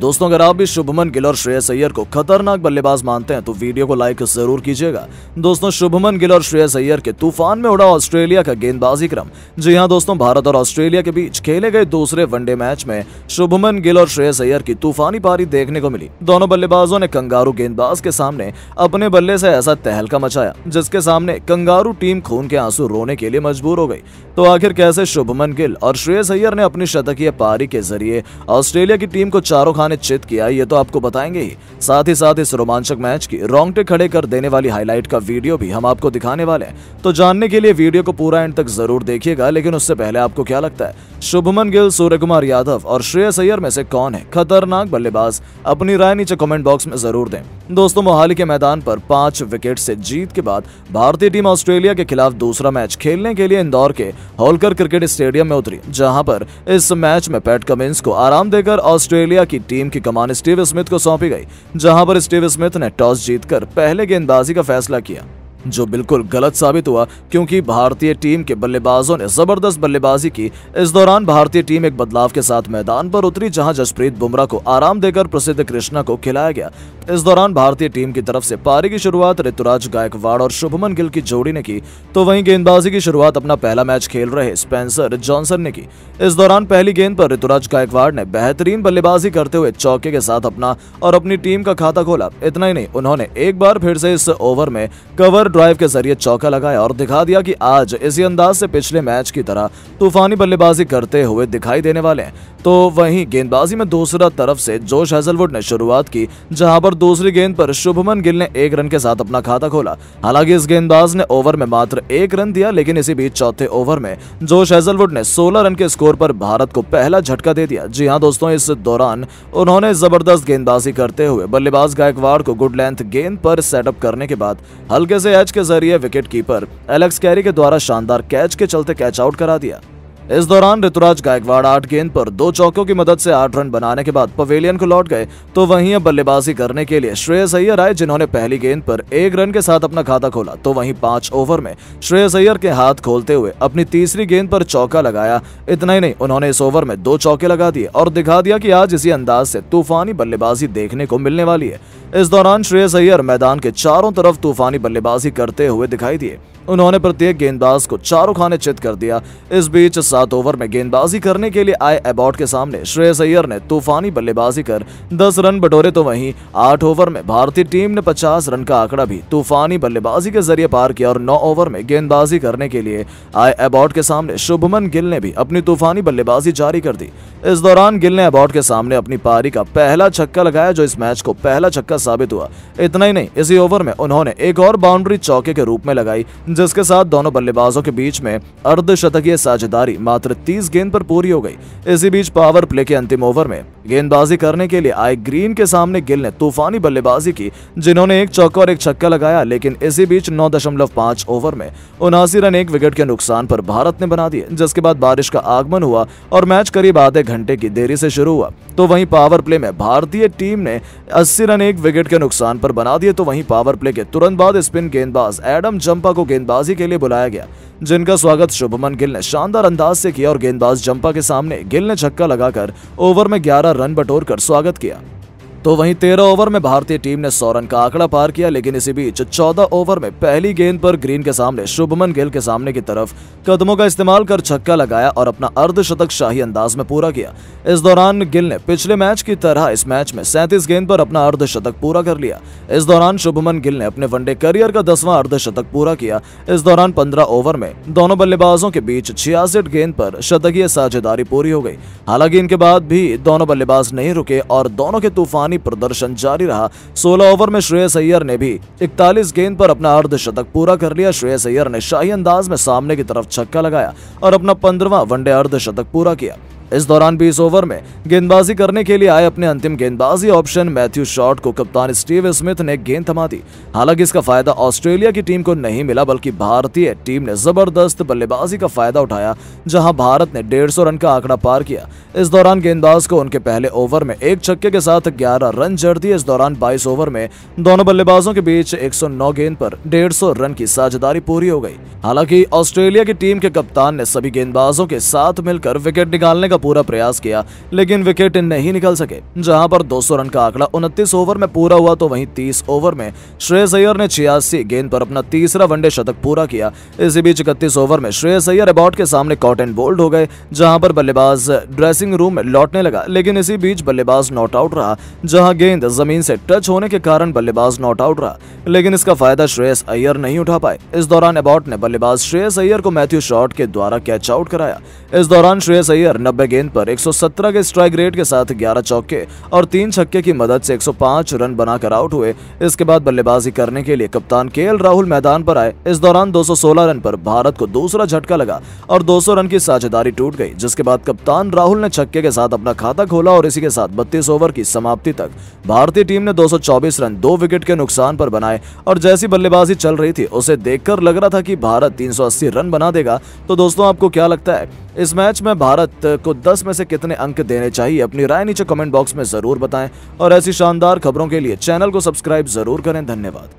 दोस्तों अगर आप भी शुभमन गिल और श्रेयस अय्यर को खतरनाक बल्लेबाज मानते हैं तो वीडियो को लाइक जरूर कीजिएगा दोस्तों शुभमन गिल और श्रेयस अय्यर के तूफान में उड़ा ऑस्ट्रेलिया का गेंदबाजी क्रम जी हाँ दोस्तों भारत और ऑस्ट्रेलिया के बीच खेले गए दूसरे वनडे मैच में शुभमन गिल और श्रेयस अय्यर की तूफानी पारी देखने को मिली दोनों बल्लेबाजों ने कंगारू गेंदबाज के सामने अपने बल्ले से ऐसा तहलका मचाया जिसके सामने कंगारू टीम खून के आंसू रोने के लिए मजबूर हो गई तो आखिर कैसे शुभमन गिल और श्रेयस अय्यर ने अपनी शतकीय पारी के जरिए ऑस्ट्रेलिया की टीम को चारों सम्मानित चित किया ये तो आपको बताएंगे ही साथ ही साथ इस रोमांचक मैच की रोंगटे खड़े कर देने वाली हाईलाइट का वीडियो भी हम आपको दिखाने वाले हैं तो जानने के लिए वीडियो को पूरा एंड तक जरूर देखिएगा लेकिन उससे पहले आपको क्या लगता है शुभमन गिल सूर्य कुमार यादव और श्रेय सैयर में से कौन है खतरनाक बल्लेबाज अपनी राय नीचे कॉमेंट बॉक्स में जरूर दे दोस्तों मोहाली के मैदान पर पांच विकेट से जीत के बाद भारतीय टीम ऑस्ट्रेलिया के खिलाफ दूसरा मैच खेलने के लिए इंदौर के होलकर क्रिकेट स्टेडियम में उतरी जहां पर इस मैच में पैट कमिंस को आराम देकर ऑस्ट्रेलिया की टीम टीम की कमान स्टीव स्मिथ को सौंपी गई जहां पर स्टीव स्मिथ ने टॉस जीतकर पहले गेंदबाजी का फैसला किया जो बिल्कुल गलत साबित हुआ क्योंकि भारतीय टीम के बल्लेबाजों ने जबरदस्त बल्लेबाजी की इस दौरान भारतीय टीम एक बदलाव के साथ मैदान पर उतरी जहां जसप्रीत बुमराह को आराम देकर प्रसिद्ध कृष्णा को खिलाया गया इस दौरान भारतीय टीम की तरफ से पारी की शुरुआत ऋतुराज गायकवाड़ और शुभमन गिल की जोड़ी ने की तो वहीं गेंदबाजी की शुरुआत अपना पहला मैच खेल रहे स्पेंसर जॉनसन ने की इस दौरान पहली गेंद पर ऋतुराज गायकवाड़ ने बेहतरीन बल्लेबाजी करते हुए चौके के साथ अपना और अपनी टीम का खाता खोला इतना ही नहीं उन्होंने एक बार फिर से इस ओवर में कवर ड्राइव के जरिए चौका लगाया और दिखा दिया की आज इसी अंदाज से पिछले मैच की तरह तूफानी बल्लेबाजी करते हुए दिखाई देने वाले हैं तो वहीं गेंदबाजी में दूसरा तरफ से जोश हेजलवुड ने शुरुआत की जहां पर दूसरी गेंद पर शुभमन गिल ने एक रन के साथ अपना खाता खोला हालांकि इस गेंदबाज ने ओवर में मात्र एक रन दिया लेकिन इसी बीच चौथे ओवर में जोश हेजलवुड ने सोलह रन के स्कोर पर भारत को पहला झटका दे दिया जी हाँ दोस्तों इस दौरान उन्होंने जबरदस्त गेंदबाजी करते हुए बल्लेबाज गायकवाड़ को गुड लेंथ गेंद पर सेटअप करने के बाद हल्के से एच के जरिए विकेट कीपर एलेक्स कैरी के द्वारा शानदार कैच के चलते कैच आउट करा दिया इस दौरान ऋतुराज गायकवाड़ आठ गेंद पर दो चौकियों की मदद से आठ रन बनाने के बाद पवेलियन को लौट गए तो वहीं अब बल्लेबाजी करने के लिए श्रेयस अय्यर आए जिन्होंने पहली गेंद पर एक रन के साथ अपना खाता खोला तो वहीं पांच ओवर में श्रेयस अय्यर के हाथ खोलते हुए अपनी तीसरी गेंद पर चौका लगाया इतना ही नहीं उन्होंने इस ओवर में दो चौके लगा दिए और दिखा दिया की आज इसी अंदाज से तूफानी बल्लेबाजी देखने को मिलने वाली है इस दौरान श्रेयस अय्यर मैदान के चारों तरफ तूफानी बल्लेबाजी करते हुए दिखाई दिए उन्होंने प्रत्येक गेंदबाज को चारों खाने चित कर दिया इस बीच सात ओवर में गेंदबाजी करने के लिए आए एबॉट के सामने श्रेयस अय्यर ने तूफानी बल्लेबाजी कर दस रन बटोरे तो वहीं आठ ओवर में भारतीय टीम ने पचास रन का आंकड़ा भी तूफानी बल्लेबाजी के जरिए पार किया और नौ ओवर में गेंदबाजी करने के लिए आए एबॉट के सामने शुभमन गिल ने भी अपनी तूफानी बल्लेबाजी जारी कर दी इस दौरान गिल ने एबॉट के सामने अपनी पारी का पहला छक्का लगाया जो इस मैच को पहला छक्का का साबित हुआ इतना ही नहीं इसी ओवर में उन्होंने एक और बाउंड्री चौके के रूप में लगाई जिसके साथ दोनों बल्लेबाजों के बीच में अर्धशतकीय साझेदारी मात्र तीस गेंद पर पूरी हो गई इसी बीच पावर प्ले के अंतिम ओवर में गेंदबाजी करने के लिए आए ग्रीन के सामने गिल ने तूफानी बल्लेबाजी की जिन्होंने एक चौका और एक छक्का लगाया लेकिन इसी बीच नौ ओवर में उनासी रन एक विकेट के नुकसान पर भारत ने बना दिए जिसके बाद बारिश का आगमन हुआ और मैच करीब आधे घंटे की देरी से शुरू हुआ तो वहीं पावर प्ले में भारतीय टीम ने अस्सी रन एक विकेट के नुकसान पर बना दिए तो वहीं पावर प्ले के तुरंत बाद स्पिन गेंदबाज एडम जंपा को गेंदबाजी के लिए बुलाया गया जिनका स्वागत शुभमन गिल ने शानदार अंदाज से किया और गेंदबाज जंपा के सामने गिल ने छक्का लगाकर ओवर में 11 रन बटोर कर स्वागत किया तो वहीं तेरह ओवर में भारतीय टीम ने सौ रन का आंकड़ा पार किया लेकिन इसी बीच चौदह ओवर में पहली गेंद पर ग्रीन के सामने शुभमन गिल के सामने की तरफ कदमों का इस्तेमाल कर छक्का लगाया और अपना अर्धशतक शाही अंदाज में पूरा किया इस दौरान गिल ने पिछले मैच की तरह इस मैच में सैंतीस गेंद पर अपना अर्धशतक पूरा कर लिया इस दौरान शुभमन गिल ने अपने वनडे करियर का दसवां अर्धशतक पूरा किया इस दौरान पंद्रह ओवर में दोनों बल्लेबाजों के बीच छियासठ गेंद पर शतकीय साझेदारी पूरी हो गई हालांकि इनके बाद भी दोनों बल्लेबाज नहीं रुके और दोनों के तूफानी दयनीय प्रदर्शन जारी रहा 16 ओवर में श्रेयस अय्यर ने भी इकतालीस गेंद पर अपना अर्धशतक पूरा कर लिया श्रेयस अय्यर ने शाही अंदाज में सामने की तरफ छक्का लगाया और अपना पंद्रवा वनडे अर्धशतक पूरा किया इस दौरान 20 ओवर में गेंदबाजी करने के लिए आए अपने अंतिम गेंदबाजी ऑप्शन मैथ्यू शॉर्ट को कप्तान स्टीव स्मिथ ने गेंद थमा दी हालांकि इसका फायदा ऑस्ट्रेलिया की टीम को नहीं मिला बल्कि भारतीय टीम ने जबरदस्त बल्लेबाजी का फायदा उठाया जहां भारत ने 150 रन का आंकड़ा पार किया इस दौरान गेंदबाज को उनके पहले ओवर में एक छक्के के साथ ग्यारह रन जड़ दिए इस दौरान बाईस ओवर में दोनों बल्लेबाजों के बीच एक गेंद पर डेढ़ रन की साझेदारी पूरी हो गई हालांकि ऑस्ट्रेलिया की टीम के कप्तान ने सभी गेंदबाजों के साथ मिलकर विकेट निकालने का का पूरा प्रयास किया लेकिन विकेट नहीं निकल सके जहां पर 200 रन का आंकड़ा उनतीस ओवर में पूरा हुआ तो वहीं 30 ओवर में श्रेयस अयर ने छियासी गेंद पर अपना तीसरा वनडे शतक पूरा किया इसी बीच इकतीस ओवर में श्रेयस अय्यर अबाउट के सामने कॉट एंड बोल्ड हो गए जहां पर बल्लेबाज ड्रेसिंग रूम में लौटने लगा लेकिन इसी बीच बल्लेबाज नॉट आउट रहा जहां गेंद जमीन से टच होने के कारण बल्लेबाज नॉट आउट रहा लेकिन इसका फायदा श्रेयस अय्यर नहीं उठा पाए इस दौरान अबाउट ने बल्लेबाज श्रेयस अय्यर को मैथ्यू शॉट के द्वारा कैच आउट कराया इस दौरान श्रेयस अय्यर नब्बे 11 गेंद पर 117 के स्ट्राइक रेट के साथ 11 चौके और तीन छक्के की मदद से 105 रन बनाकर आउट हुए इसके बाद बल्लेबाजी करने के लिए कप्तान के राहुल मैदान पर आए इस दौरान 216 रन पर भारत को दूसरा झटका लगा और 200 रन की साझेदारी टूट गई जिसके बाद कप्तान राहुल ने छक्के के साथ अपना खाता खोला और इसी के साथ बत्तीस ओवर की समाप्ति तक भारतीय टीम ने दो रन दो विकेट के नुकसान पर बनाए और जैसी बल्लेबाजी चल रही थी उसे देखकर लग रहा था कि भारत 380 रन बना देगा तो दोस्तों आपको क्या लगता है इस मैच में भारत को 10 में से कितने अंक देने चाहिए अपनी राय नीचे कमेंट बॉक्स में जरूर बताएं और ऐसी शानदार खबरों के लिए चैनल को सब्सक्राइब जरूर करें धन्यवाद